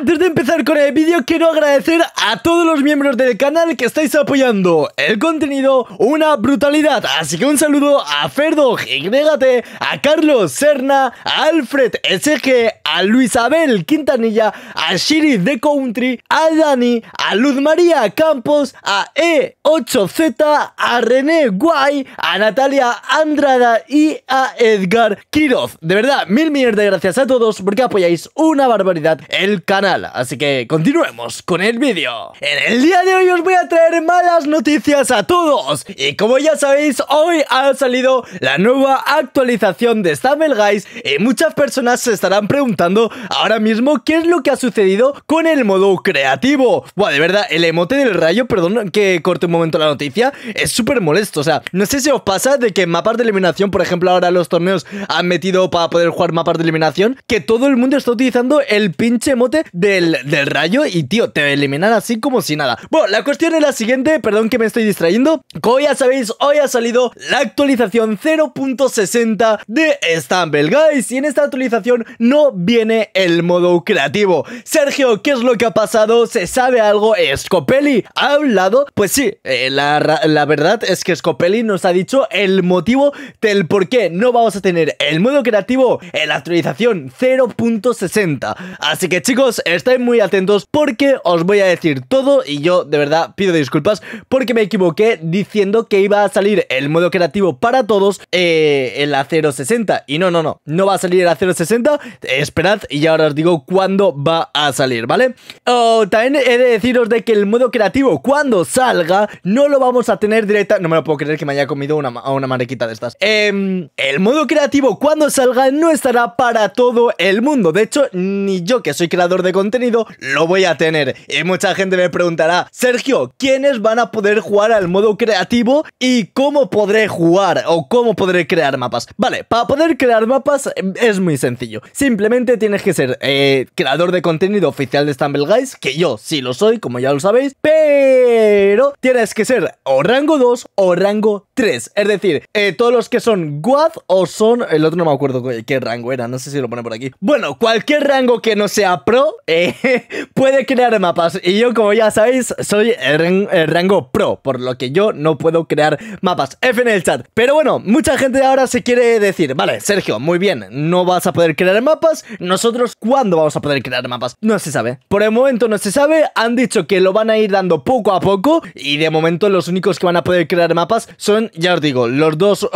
Antes de empezar con el vídeo quiero agradecer a todos los miembros del canal que estáis apoyando el contenido Una brutalidad, así que un saludo a Ferdo Ignégate, a Carlos Serna, a Alfred SG, a Luisabel Quintanilla, a Shiri De Country, a Dani, a Luz María Campos, a E8Z, a René Guay, a Natalia Andrada y a Edgar Quiroz. De verdad, mil millones de gracias a todos porque apoyáis una barbaridad el canal así que continuemos con el vídeo. En el día de hoy os voy a traer malas noticias a todos, y como ya sabéis, hoy ha salido la nueva actualización de Stable Guys y muchas personas se estarán preguntando ahora mismo qué es lo que ha sucedido con el modo creativo. Buah, de verdad, el emote del rayo, perdón que corte un momento la noticia, es súper molesto, o sea, no sé si os pasa de que en mapas de eliminación, por ejemplo, ahora los torneos han metido para poder jugar mapas de eliminación, que todo el mundo está utilizando el pinche emote del, rayo y, tío, te eliminan así como si nada. Bueno, la cuestión es la siguiente, perdón que me estoy distrayendo. Como ya sabéis, hoy ha salido la actualización 0.60 de Stumble Guys y en esta actualización no viene el modo creativo. Sergio, ¿qué es lo que ha pasado? ¿Se sabe algo? ¿Scopelli ha hablado? Pues sí, eh, la, la verdad es que Scopelli nos ha dicho el motivo del por qué no vamos a tener el modo creativo en la actualización 0.60. Así que chicos, estáis muy atentos porque os voy a decir todo y yo de verdad pido disculpas porque me equivoqué diciendo que iba a salir el modo creativo para todos en la 060 y no, no, no, no va a salir en la 060, esperad y ya ahora os digo cuándo va a salir, ¿vale? también he de deciros de que el modo creativo cuando salga no lo vamos a tener directa, no me lo puedo creer que me haya comido una, una mariquita de estas. Em, el modo creativo cuando salga no estará para todo el mundo, de hecho ni yo que soy creador de contenido lo voy a tener. Y mucha gente me preguntará, Sergio, ¿quiénes van a poder jugar al modo creativo y cómo podré jugar o cómo podré crear mapas? Vale, para poder crear mapas mm, es muy sencillo. Simplemente tienes que ser eh, creador de contenido oficial de Stumble Guys, que yo sí lo soy, como ya lo sabéis, pero tienes que ser o rango 2 o rango 3. Es decir, eh, todos los que son Guad o son... El otro no me acuerdo qué rango era, no sé si lo pone por aquí. Bueno, cualquier rango que no sea pro eh, puede crear mapas. Y yo, como ya sabéis, soy rango pro, por lo que yo no puedo crear mapas. F en el chat. Pero bueno, mucha gente ahora se quiere decir, vale, Sergio, muy bien, no vas a poder crear mapas. Nosotros, ¿cuándo vamos a poder crear mapas? No se sabe. Por el momento no se sabe, han dicho que lo van a ir dando poco a poco y de momento los únicos que van a poder crear mapas son, ya os digo, los dos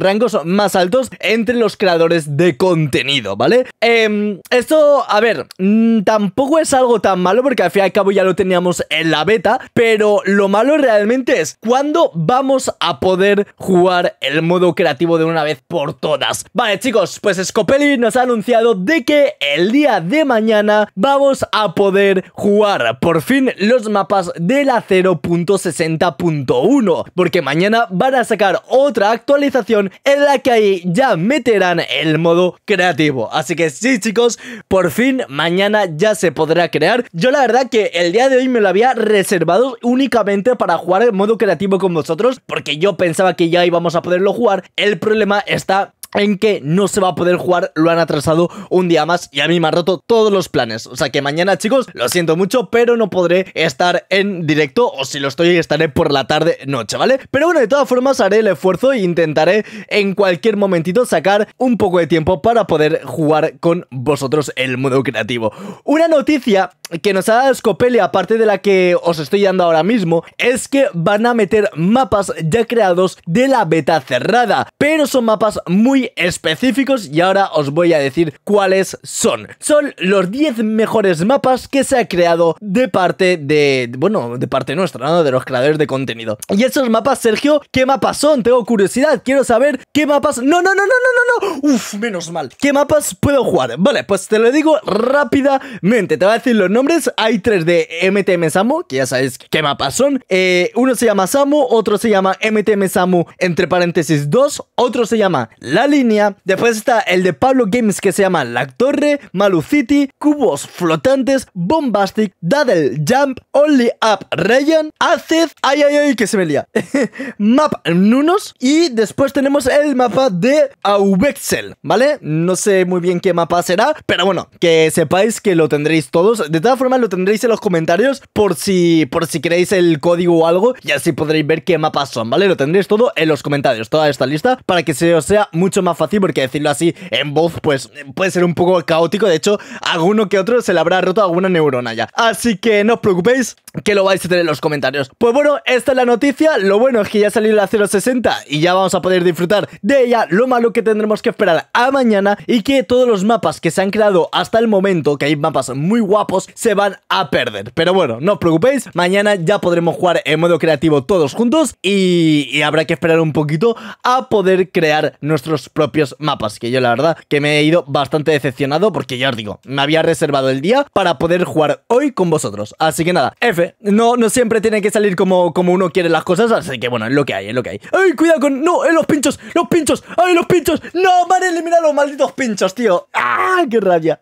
rangos más altos entre los creadores de contenido, ¿vale? Em, esto, a ver, mm, tampoco es algo tan malo porque al fin y al cabo ya lo teníamos en la beta, pero lo malo realmente es cuándo vamos a poder jugar el modo creativo de una vez por todas. Vale, chicos, pues Scopelli nos ha anunciado de que el día de mañana vamos a poder jugar por fin los mapas de la 0.1 1.60.1, porque mañana van a sacar otra actualización en la que ahí ya meterán el modo creativo. Así que sí, chicos, por fin mañana ya se podrá crear. Yo la verdad que el día de hoy me lo había reservado únicamente para jugar el modo creativo con vosotros, porque yo pensaba que ya íbamos a poderlo jugar. El problema está en que no se va a poder jugar, lo han atrasado un día más y a mí me ha roto todos los planes. O sea que mañana, chicos, lo siento mucho, pero no podré estar en directo o si lo estoy, estaré por la tarde noche, ¿vale? Pero bueno, de todas formas haré el esfuerzo e intentaré en cualquier momentito sacar un poco de tiempo para poder jugar con vosotros el modo creativo. Una noticia que nos ha dado Scopelia aparte de la que os estoy dando ahora mismo, es que van a meter mapas ya creados de la beta cerrada, pero son mapas muy específicos y ahora os voy a decir cuáles son. Son los 10 mejores mapas que se ha creado de parte de, bueno, de parte nuestra, ¿no? De los creadores de contenido. Y esos mapas, Sergio, ¿qué mapas son? Tengo curiosidad, quiero saber qué mapas... No, no, no, no, no, no, no. Uf, menos mal. ¿Qué mapas puedo jugar? Vale, pues te lo digo rápidamente. Te voy a decir los nombres. Hay 3 de MTM Samu, que ya sabéis qué mapas son. Eh, uno se llama Samu, otro se llama MTM Samu, entre paréntesis 2, otro se llama Lali línea. Después está el de Pablo Games que se llama La Torre, Malucity Cubos Flotantes, Bombastic, Daddle Jump, Only Up Ryan, Acid, ay ay ay que se me lía, Map Nunos y después tenemos el mapa de Auvexel ¿vale? No sé muy bien qué mapa será, pero bueno, que sepáis que lo tendréis todos. De todas formas lo tendréis en los comentarios por si, por si queréis el código o algo y así podréis ver qué mapas son, ¿vale? Lo tendréis todo en los comentarios, toda esta lista, para que se os sea mucho más fácil porque decirlo así en voz pues puede ser un poco caótico. De hecho, alguno que otro se le habrá roto alguna neurona ya. Así que no os preocupéis que lo vais a tener en los comentarios. Pues bueno, esta es la noticia. Lo bueno es que ya salió la 060 y ya vamos a poder disfrutar de ella. Lo malo que tendremos que esperar a mañana y que todos los mapas que se han creado hasta el momento, que hay mapas muy guapos, se van a perder. Pero bueno, no os preocupéis. Mañana ya podremos jugar en modo creativo todos juntos y habrá que esperar un poquito a poder crear nuestros propios mapas, que yo la verdad que me he ido bastante decepcionado porque ya os digo, me había reservado el día para poder jugar hoy con vosotros. Así que nada, F, no, no siempre tiene que salir como, como uno quiere las cosas, así que bueno, es lo que hay, es lo que hay. ¡Ay, cuidado con... no, en eh, los pinchos! ¡Los pinchos! ¡Ay, los pinchos! ¡No, mira los malditos pinchos, tío! ¡Ah, qué rabia!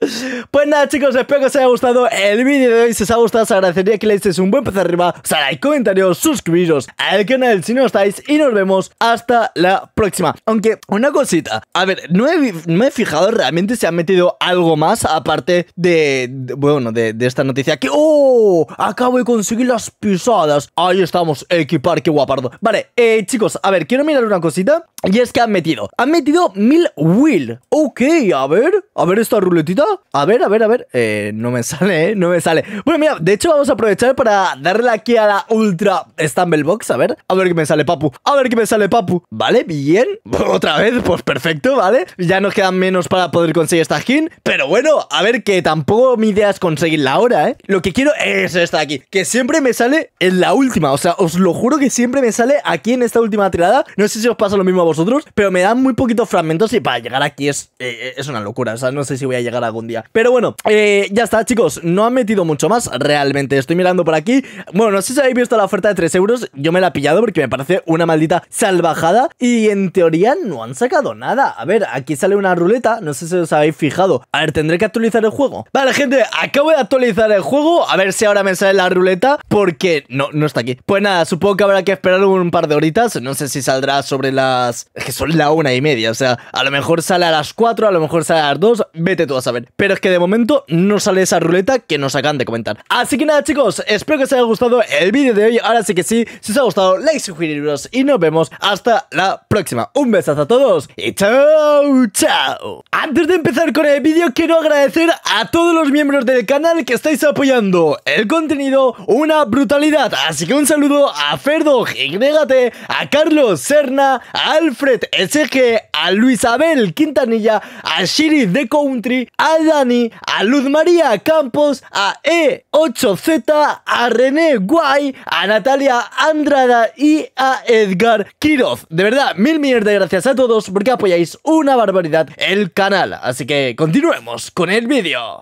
Pues nada, chicos, espero que os haya gustado el vídeo de hoy. Si os ha gustado, os agradecería que le deis un buen pez arriba, o sea, like, comentarios, suscribiros al canal si no estáis y nos vemos hasta la próxima. Aunque, una cosita. A ver, no he, he fijado realmente si han metido algo más aparte de, bueno, de, esta noticia que... ¡Oh! Acabo de conseguir las pisadas. Ahí estamos, equipar, qué guapardo. Vale, eh, chicos, a ver, quiero mirar una cosita y es que han metido. Han metido mil field okay यावेड A ver esta ruletita. A ver, a ver, a ver. Eh, no me sale, ¿eh? No me sale. Bueno, mira, de hecho vamos a aprovechar para darle aquí a la Ultra Stumblebox A ver, a ver qué me sale, papu. A ver qué me sale, papu. Vale, bien. Otra vez, pues perfecto, ¿vale? Ya nos quedan menos para poder conseguir esta skin. Pero bueno, a ver que tampoco mi idea es conseguirla ahora, ¿eh? Lo que quiero es esta aquí. Que siempre me sale en la última. O sea, os lo juro que siempre me sale aquí en esta última tirada. No sé si os pasa lo mismo a vosotros, pero me dan muy poquitos fragmentos y para llegar aquí es, eh, eh, es una locura, ¿sabes? No sé si voy a llegar algún día. Pero bueno, eh, ya está, chicos. No han metido mucho más, realmente. Estoy mirando por aquí. Bueno, no sé si habéis visto la oferta de 3 euros. Yo me la he pillado porque me parece una maldita salvajada. Y en teoría no han sacado nada. A ver, aquí sale una ruleta. No sé si os habéis fijado. A ver, tendré que actualizar el juego. Vale, gente, acabo de actualizar el juego. A ver si ahora me sale la ruleta. Porque no, no está aquí. Pues nada, supongo que habrá que esperar un par de horitas. No sé si saldrá sobre las... Es que son la una y media. O sea, a lo mejor sale a las 4, a lo mejor sale a las 2 vete tú a saber. Pero es que de momento no sale esa ruleta que nos acaban de comentar. Así que nada chicos, espero que os haya gustado el vídeo de hoy. Ahora sí que sí, si os ha gustado, like, suscribiros y nos vemos hasta la próxima. Un besazo a todos y chao, chao. Antes de empezar con el vídeo, quiero agradecer a todos los miembros del canal que estáis apoyando el contenido, una brutalidad. Así que un saludo a Ferdo, YGT, a Carlos Serna, a Alfred SG, a Luisabel Quintanilla, a Shiri Country, a Dani, a Luz María Campos, a E8Z, a René Guay, a Natalia Andrada y a Edgar Quiroz. De verdad, mil millones de gracias a todos porque apoyáis una barbaridad el canal. Así que continuemos con el vídeo.